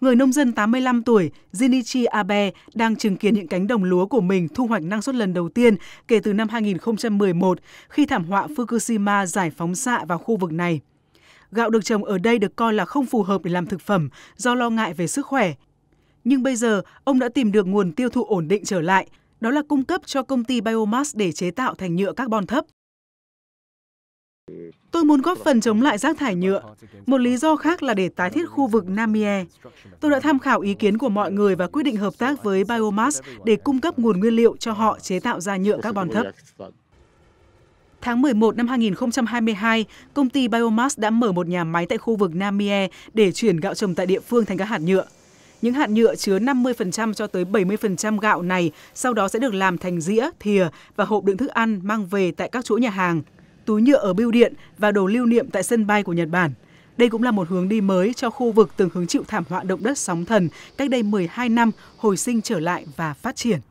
người nông dân 85 tuổi Jinichi Abe đang chứng kiến những cánh đồng lúa của mình thu hoạch năng suất lần đầu tiên kể từ năm 2011 khi thảm họa Fukushima giải phóng xạ vào khu vực này. Gạo được trồng ở đây được coi là không phù hợp để làm thực phẩm do lo ngại về sức khỏe. Nhưng bây giờ, ông đã tìm được nguồn tiêu thụ ổn định trở lại, đó là cung cấp cho công ty Biomass để chế tạo thành nhựa carbon thấp. Tôi muốn góp phần chống lại rác thải nhựa. Một lý do khác là để tái thiết khu vực Namie. Tôi đã tham khảo ý kiến của mọi người và quyết định hợp tác với Biomass để cung cấp nguồn nguyên liệu cho họ chế tạo ra nhựa carbon thấp. Tháng 11 năm 2022, công ty Biomass đã mở một nhà máy tại khu vực Namie để chuyển gạo trồng tại địa phương thành các hạt nhựa. Những hạt nhựa chứa 50% cho tới 70% gạo này sau đó sẽ được làm thành dĩa, thìa và hộp đựng thức ăn mang về tại các chỗ nhà hàng túi nhựa ở bưu điện và đồ lưu niệm tại sân bay của Nhật Bản. Đây cũng là một hướng đi mới cho khu vực từng hứng chịu thảm họa động đất sóng thần cách đây 12 năm hồi sinh trở lại và phát triển.